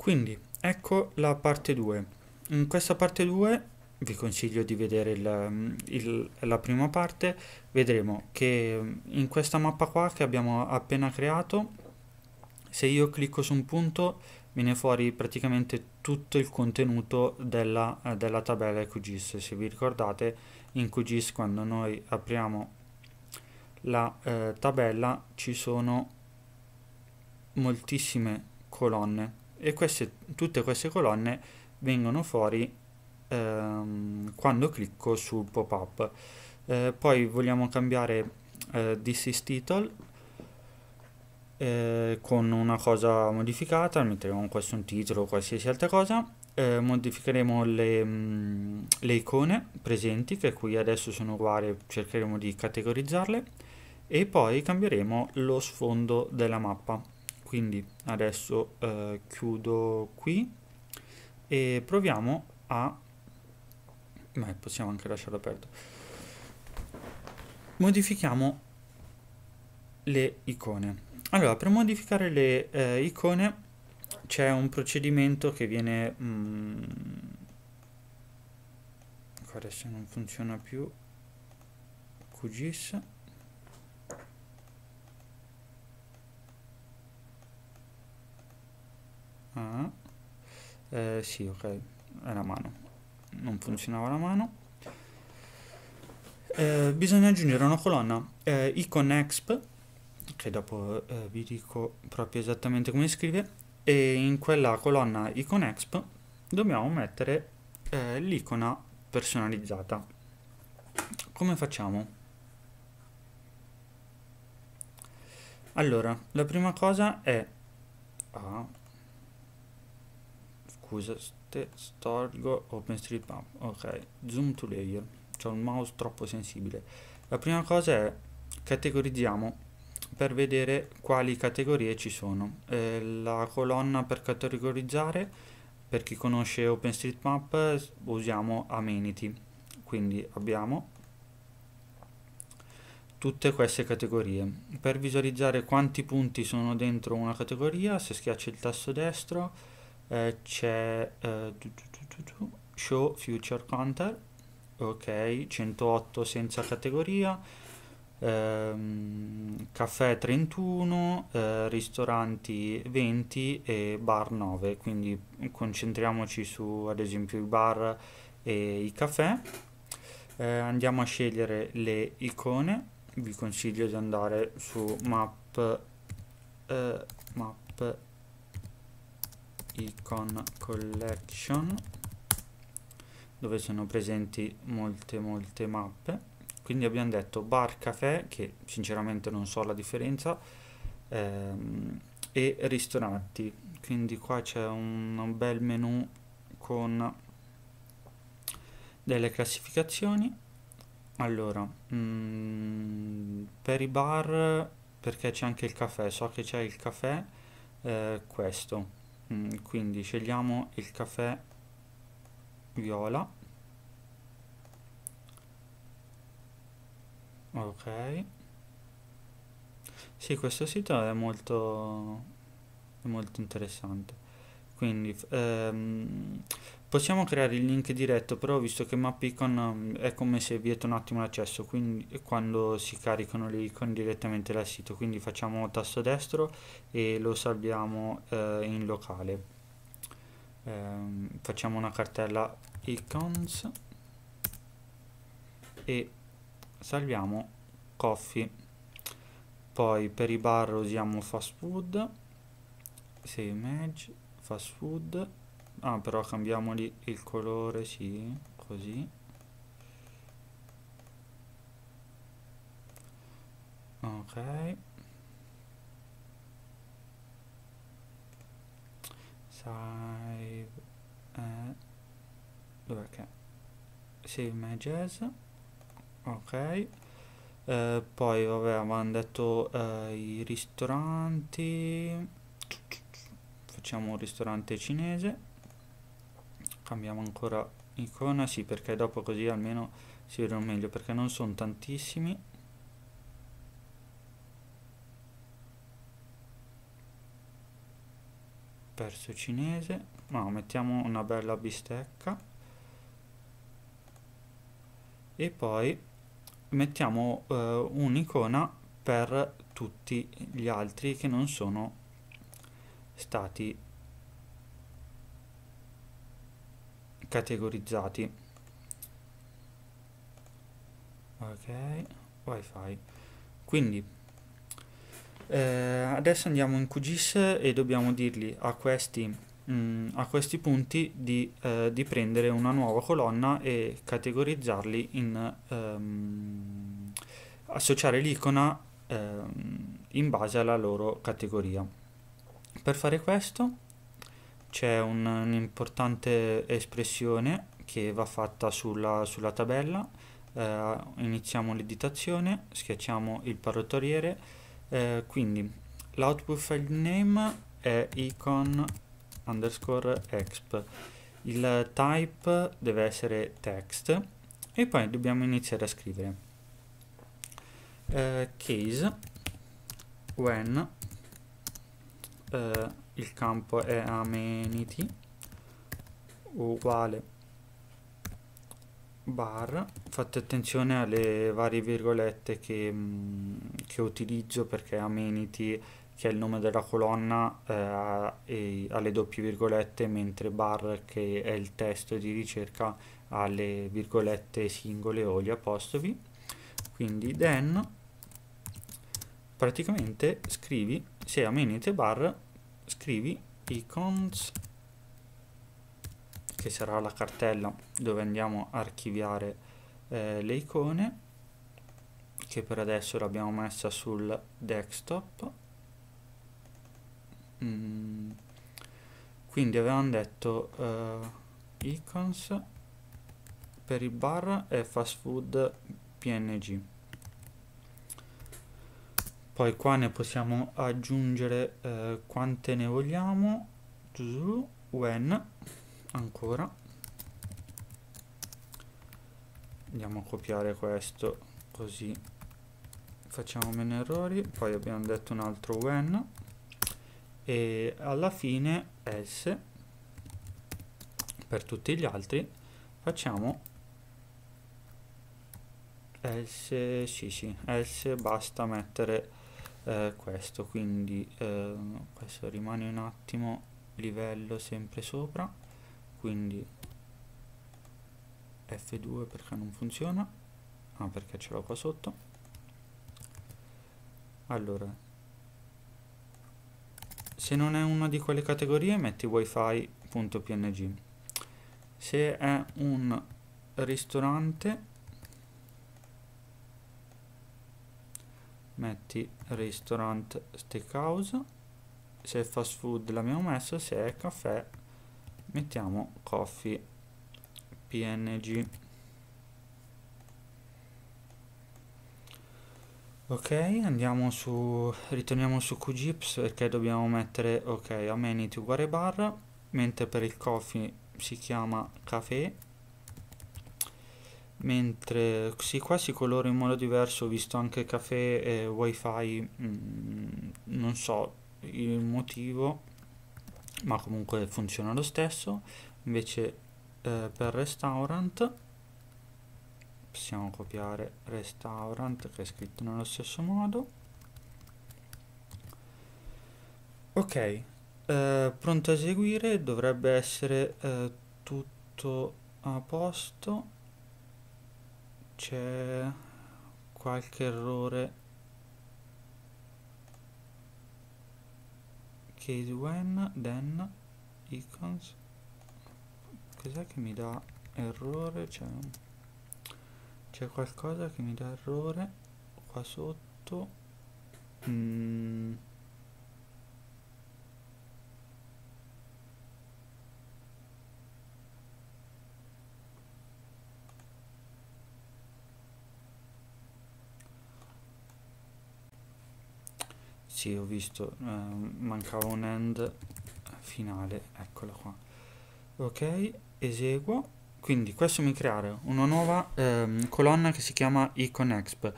Quindi, ecco la parte 2. In questa parte 2 vi consiglio di vedere il, mm, il, la prima parte, vedremo che mm, in questa mappa qua che abbiamo appena creato, se io clicco su un punto viene fuori praticamente tutto il contenuto della, eh, della tabella QGIS. Se vi ricordate, in QGIS quando noi apriamo la eh, tabella ci sono moltissime colonne e queste, tutte queste colonne vengono fuori ehm, quando clicco sul pop-up. Eh, poi vogliamo cambiare eh, this title eh, con una cosa modificata, metteremo questo un titolo o qualsiasi altra cosa. Eh, modificheremo le, mh, mm, le, icone presenti che qui adesso sono uguali, cercheremo di categorizzarle e poi cambieremo lo sfondo della mappa quindi adesso eh, chiudo qui e proviamo a ma possiamo anche lasciarlo aperto modifichiamo le icone allora per modificare le eh, icone c'è un procedimento che viene mh, mm, adesso non funziona più QGIS Eh, sì, ok, è la mano. Non funzionava la mano. Eh, bisogna aggiungere una colonna eh, icon exp, che dopo eh, vi dico proprio esattamente come si scrive, e in quella colonna icon exp dobbiamo mettere eh, l'icona personalizzata. Come facciamo? Allora, la prima cosa è... Ah, scusate storgo OpenStreetMap ok zoom to layer c'è un mouse troppo sensibile la prima cosa è categorizziamo per vedere quali categorie ci sono eh, la colonna per categorizzare per chi conosce OpenStreetMap usiamo amenity quindi abbiamo tutte queste categorie. Per visualizzare quanti punti sono dentro una categoria, se schiaccio il tasto destro eh, c'è eh, show future counter ok 108 senza categoria ehm, caffè 31 eh, ristoranti 20 e bar 9 quindi concentriamoci su ad esempio i bar e i caffè eh, andiamo a scegliere le icone vi consiglio di andare su map eh, map icon collection dove sono presenti molte molte mappe quindi abbiamo detto bar caffè che sinceramente non so la differenza ehm, e ristoranti quindi qua c'è un, un bel menu con delle classificazioni allora mh, mm, per i bar perché c'è anche il caffè so che c'è il caffè eh, questo Mm, quindi scegliamo il caffè viola ok sì questo sito è molto è molto interessante quindi ehm, possiamo creare il link diretto però visto che MapIcon ehm, è come se vieta un attimo l'accesso quindi quando si caricano le icon direttamente dal sito quindi facciamo tasto destro e lo salviamo eh, in locale ehm, facciamo una cartella icons e salviamo coffee poi per i bar usiamo fast food save image fast food ah però cambiamoli il colore sì così ok save eh, dov'è che save my jazz ok eh, poi vabbè avevamo detto eh, i ristoranti facciamo un ristorante cinese cambiamo ancora icona sì perché dopo così almeno si vedono meglio perché non sono tantissimi perso cinese no mettiamo una bella bistecca e poi mettiamo eh, un'icona per tutti gli altri che non sono stati categorizzati ok wifi quindi eh, adesso andiamo in QGIS e dobbiamo dirgli a questi, mh, mm, a questi punti di, eh, di, prendere una nuova colonna e categorizzarli in ehm, associare l'icona ehm, in base alla loro categoria per fare questo c'è un'importante espressione che va fatta sulla, sulla tabella, eh, iniziamo l'editazione, schiacciamo il parrotoriere, eh, quindi l'output file name è icon underscore exp, il type deve essere text e poi dobbiamo iniziare a scrivere. Eh, case when eh, il campo è amenity uguale bar fate attenzione alle varie virgolette che, mm, che utilizzo perché amenity che è il nome della colonna eh, ha le doppie virgolette mentre bar che è il testo di ricerca ha le virgolette singole o gli apostrofi quindi then praticamente scrivi, se a menu te bar, scrivi icons che sarà la cartella dove andiamo a archiviare eh, le icone che per adesso l'abbiamo messa sul desktop mm. quindi avevamo detto eh, icons per il bar e fast food png poi qua ne possiamo aggiungere eh, quante ne vogliamo when ancora andiamo a copiare questo così facciamo meno errori poi abbiamo detto un altro when e alla fine else per tutti gli altri facciamo else sì sì else basta mettere eh, questo quindi eh, questo rimane un attimo livello sempre sopra quindi F2 perché non funziona ah perché ce l'ho qua sotto allora se non è una di quelle categorie metti wifi.png se è un ristorante metti restaurant steakhouse se è fast food l'abbiamo messo se è caffè mettiamo coffee png ok andiamo su ritorniamo su qgips perché dobbiamo mettere ok amenity uguale bar mentre per il coffee si chiama caffè mentre sì, qua si colora in modo diverso, ho visto anche caffè e wifi, mh, mm, non so il motivo, ma comunque funziona lo stesso, invece eh, per restaurant possiamo copiare restaurant che è scritto nello stesso modo, ok, eh, pronto a eseguire, dovrebbe essere eh, tutto a posto c'è qualche errore case when then icons cos'è che mi dà errore c'è qualcosa che mi dà errore qua sotto mm. sì ho visto eh, mancava un end finale eccola qua ok eseguo quindi questo mi crea una nuova ehm, colonna che si chiama iconexp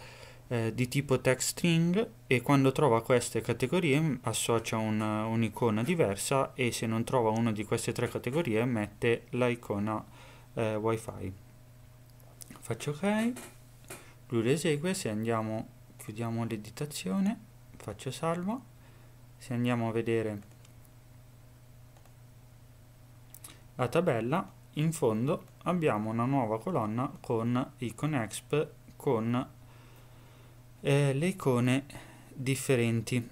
eh, di tipo text string e quando trova queste categorie mm, associa un'icona un diversa e se non trova una di queste tre categorie mette l'icona eh, wifi faccio ok lui lo esegue se andiamo chiudiamo l'editazione faccio salvo se andiamo a vedere la tabella in fondo abbiamo una nuova colonna con exp con eh, le icone differenti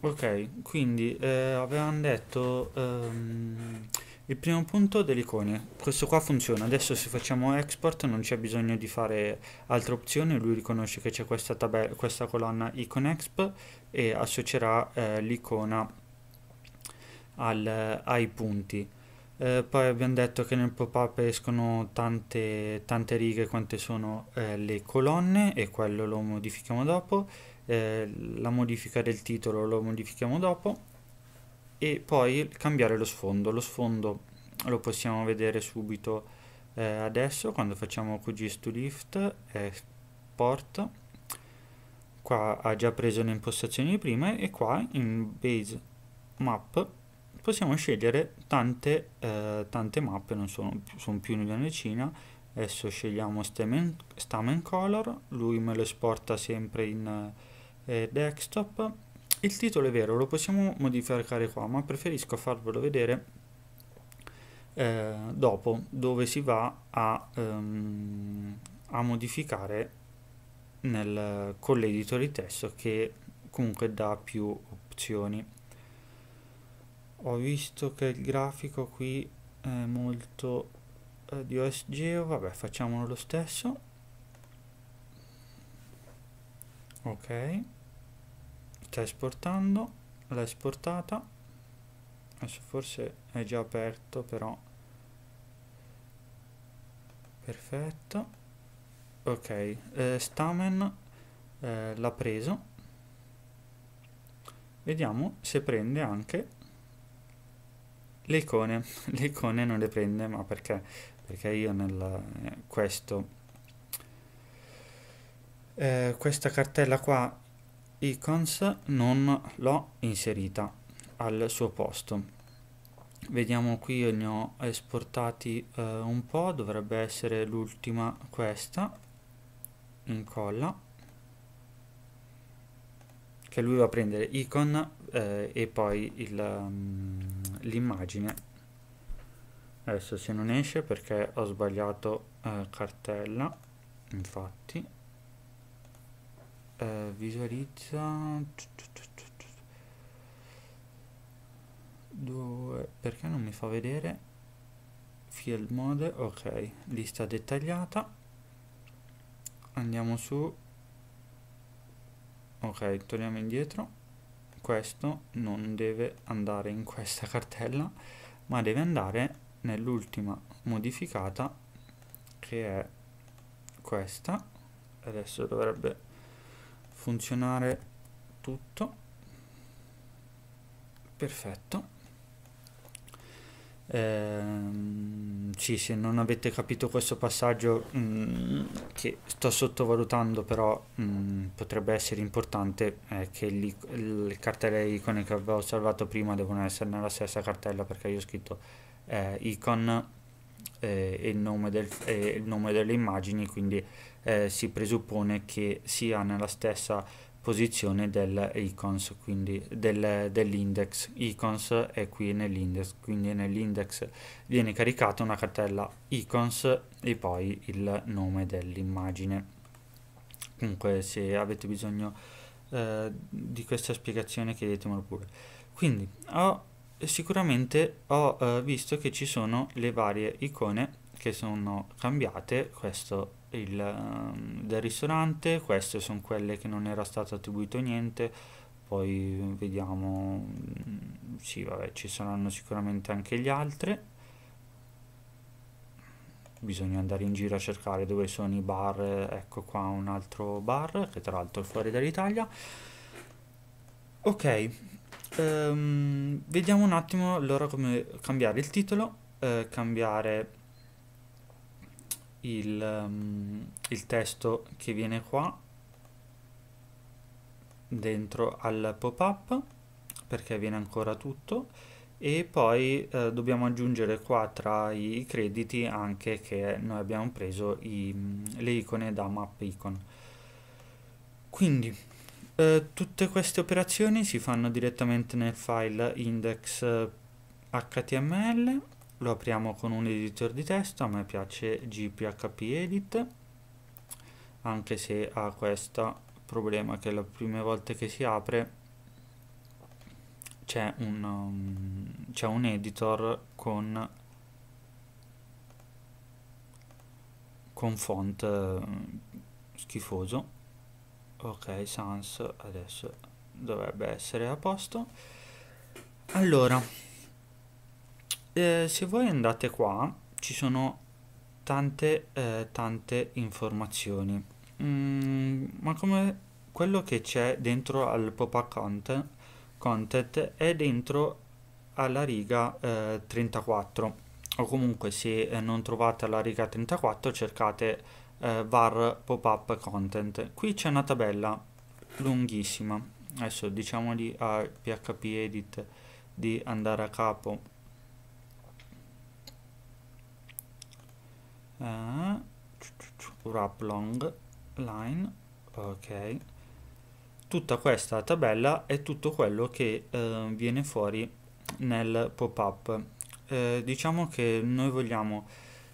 ok quindi eh, avevamo detto ehm, il primo punto dell'icone, questo qua funziona, adesso se facciamo export non c'è bisogno di fare altre opzioni, lui riconosce che c'è questa, questa, colonna exp e associerà eh, l'icona ai punti. Eh, poi abbiamo detto che nel pop-up escono tante, tante, righe quante sono eh, le colonne e quello lo modifichiamo dopo, eh, la modifica del titolo lo modifichiamo dopo e poi cambiare lo sfondo. Lo sfondo lo possiamo vedere subito eh, adesso quando facciamo QGIS to lift, export, eh, qua ha già preso le impostazioni di prima e qua in base map possiamo scegliere tante, eh, tante mappe, non sono, sono più di una decina, adesso scegliamo stamen, color, lui me lo esporta sempre in eh, desktop, il titolo è vero, lo possiamo modificare qua, ma preferisco farvelo vedere eh, dopo, dove si va a, um, a modificare nel, con l'editor di testo che comunque dà più opzioni. Ho visto che il grafico qui è molto eh, di OSGeo, vabbè facciamolo lo stesso. Ok sta esportando l'ha esportata adesso forse è già aperto però perfetto ok eh, stamen eh, l'ha preso vediamo se prende anche le icone le icone non le prende ma perché perché io nel eh, questo eh, questa cartella qua icons non l'ho inserita al suo posto vediamo qui io ne ho esportati eh, un po' dovrebbe essere l'ultima questa incolla che lui va a prendere icon eh, e poi mm, l'immagine adesso se non esce perché ho sbagliato eh, cartella infatti eh, visualizza 2 perché non mi fa vedere field mode ok lista dettagliata andiamo su ok torniamo indietro questo non deve andare in questa cartella ma deve andare nell'ultima modificata che è questa adesso dovrebbe funzionare tutto perfetto ehm, sì se non avete capito questo passaggio mh, mm, che sto sottovalutando però mh, mm, potrebbe essere importante è che li, le cartelle icone che avevo salvato prima devono essere nella stessa cartella perché io ho scritto eh, icon eh, e, il nome del, eh, il nome delle immagini, quindi eh, si presuppone che sia nella stessa posizione dell'icons, quindi del, dell'index. Icons è qui nell'index, quindi nell'index viene caricata una cartella icons e poi il nome dell'immagine. Comunque se avete bisogno eh, di questa spiegazione chiedetemelo pure. Quindi ho sicuramente ho eh, visto che ci sono le varie icone che sono cambiate, questo è il, ehm, del ristorante, queste sono quelle che non era stato attribuito niente, poi vediamo, mm, sì vabbè ci saranno sicuramente anche gli altri, bisogna andare in giro a cercare dove sono i bar, ecco qua un altro bar che tra l'altro è fuori dall'Italia, ok ehm, vediamo un attimo allora come cambiare il titolo eh, cambiare il, um, il testo che viene qua dentro al pop-up perché viene ancora tutto e poi eh, dobbiamo aggiungere qua tra i crediti anche che noi abbiamo preso i, le icone da map icon quindi eh, tutte queste operazioni si fanno direttamente nel file index.html eh, lo apriamo con un editor di testo a me piace gphp edit anche se ha questo problema che la prima volta che si apre c'è un, um, un, editor con, con font eh, schifoso ok sans adesso dovrebbe essere a posto allora eh, se voi andate qua ci sono tante eh, tante informazioni mm, ma come quello che c'è dentro al pop-up content, content, è dentro alla riga eh, 34 o comunque se eh, non trovate la riga 34 cercate eh, var pop-up content. Qui c'è una tabella lunghissima, adesso diciamogli a PHP Edit di andare a capo. Uh, wrap long line, ok. Tutta questa tabella è tutto quello che eh, viene fuori nel pop-up. Eh, diciamo che noi vogliamo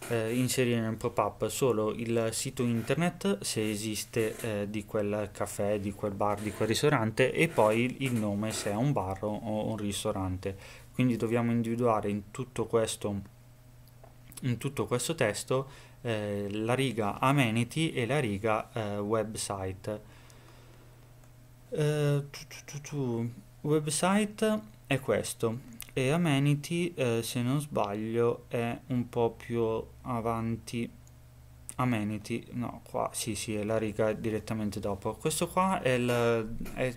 eh, inserire nel pop-up solo il sito internet se esiste eh, di quel caffè, di quel bar, di quel ristorante e poi il nome se è un bar o un ristorante. Quindi dobbiamo individuare in tutto questo, in tutto questo testo eh, la riga amenity e la riga eh, website. Eh, tu, tu, tu, website è questo e Amenity eh, se non sbaglio è un po' più avanti Amenity, no qua, sì sì è la riga direttamente dopo questo qua è il, è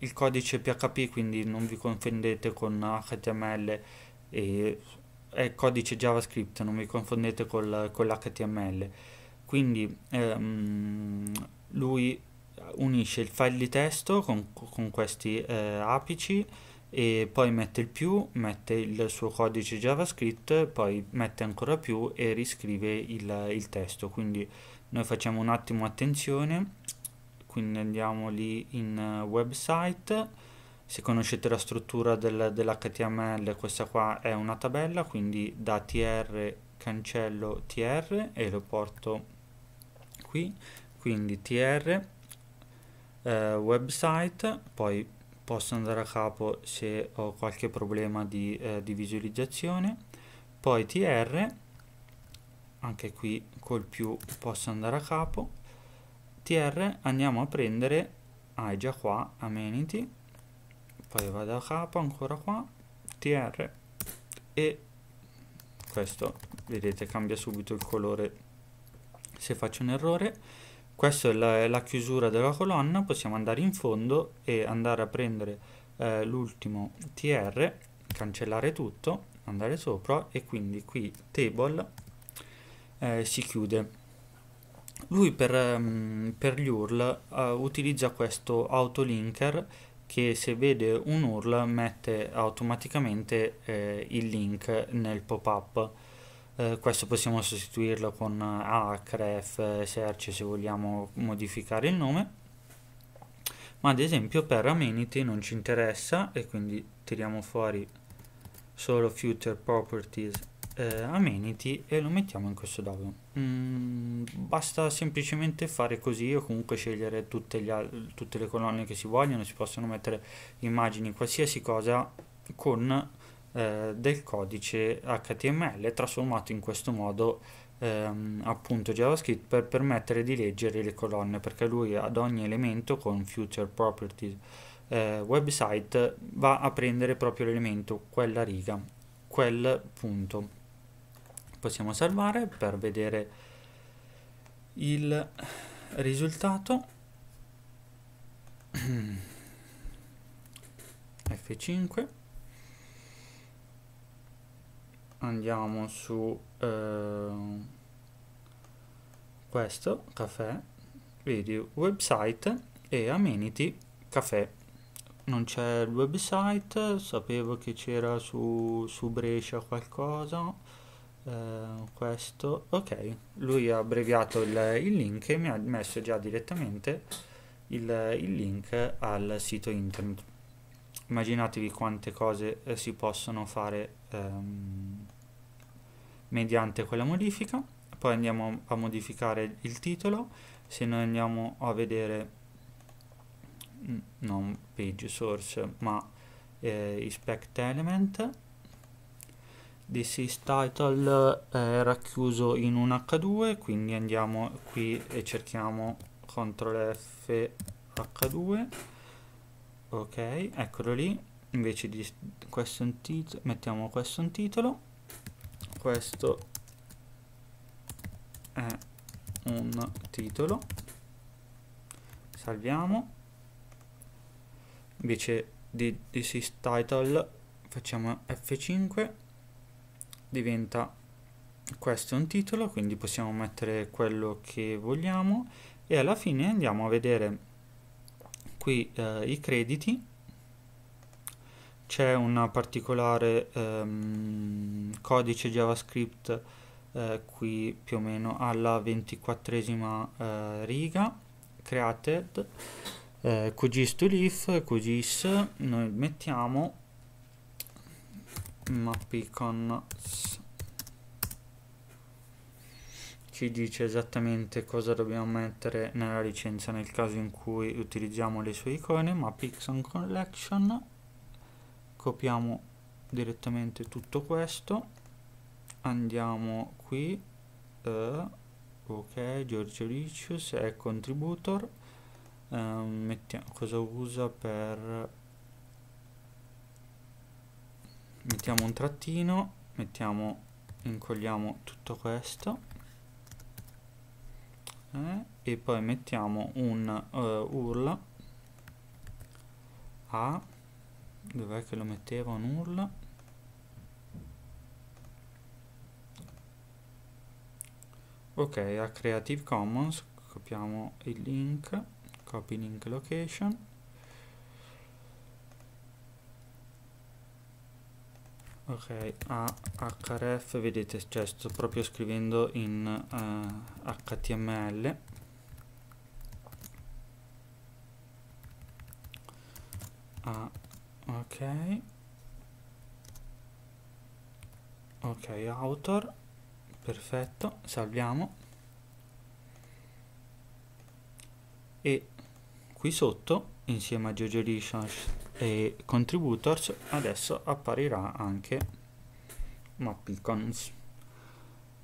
il codice PHP quindi non vi confondete con HTML e è codice JavaScript non vi confondete col, con l'HTML quindi ehm, lui unisce il file di testo con, con questi eh, apici e poi mette il più, mette il suo codice JavaScript, poi mette ancora più e riscrive il, il testo. Quindi noi facciamo un attimo attenzione, quindi andiamo lì in eh, website. Se conoscete la struttura del, dell'HTML, questa qua è una tabella, quindi da tr cancello tr e lo porto qui, quindi tr eh, website, poi posso andare a capo se ho qualche problema di, eh, di visualizzazione poi tr anche qui col più posso andare a capo tr andiamo a prendere ah è già qua amenity poi vado a capo ancora qua tr e questo vedete cambia subito il colore se faccio un errore questa è la, la, chiusura della colonna possiamo andare in fondo e andare a prendere eh, l'ultimo tr cancellare tutto andare sopra e quindi qui table eh, si chiude lui per, um, per gli url uh, utilizza questo autolinker che se vede un url mette automaticamente eh, il link nel pop up eh, questo possiamo sostituirlo con eh, Acref, search se vogliamo modificare il nome ma ad esempio per amenity non ci interessa e quindi tiriamo fuori solo future properties eh, amenity e lo mettiamo in questo W mm, basta semplicemente fare così o comunque scegliere tutte, tutte le colonne che si vogliono si possono mettere immagini qualsiasi cosa con eh, del codice HTML trasformato in questo modo ehm, appunto JavaScript per permettere di leggere le colonne perché lui ad ogni elemento con future properties eh, website va a prendere proprio l'elemento, quella riga, quel punto. Possiamo salvare per vedere il risultato. F5 andiamo su eh, questo caffè vedi website e amenity caffè non c'è il website sapevo che c'era su, su Brescia qualcosa eh, questo ok lui ha abbreviato il, il, link e mi ha messo già direttamente il, il link al sito internet immaginatevi quante cose eh, si possono fare ehm, mediante quella modifica poi andiamo a modificare il titolo se noi andiamo a vedere mm, non page source ma eh, inspect element this is title eh, racchiuso in un h2 quindi andiamo qui e cerchiamo ctrl f h2 ok eccolo lì invece di questo un titolo mettiamo questo un titolo questo è un titolo salviamo invece di this is title facciamo F5 diventa questo è un titolo quindi possiamo mettere quello che vogliamo e alla fine andiamo a vedere qui eh, i crediti c'è un particolare ehm, codice javascript eh, qui più o meno alla ventiquattresima eh, riga created eh, QGIS to leaf QGIS noi mettiamo mappicons ci dice esattamente cosa dobbiamo mettere nella licenza nel caso in cui utilizziamo le sue icone ma Pixon Collection copiamo direttamente tutto questo andiamo qui eh, ok Giorgio Richius è contributor eh, mettiamo, cosa usa per mettiamo un trattino mettiamo incolliamo tutto questo eh? e poi mettiamo un uh, url a dov'è che lo metteva un url ok a creative commons copiamo il link copy link location ok a href vedete cioè sto proprio scrivendo in uh, eh, html ah, ok ok author perfetto salviamo e qui sotto insieme a GeoGeoLicious e contributors adesso apparirà anche mappicons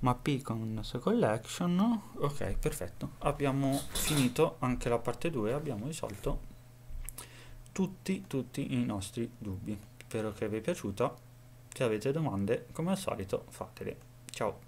mappicons collection ok perfetto abbiamo finito anche la parte 2 abbiamo risolto tutti tutti i nostri dubbi spero che vi è piaciuta se avete domande come al solito fatele ciao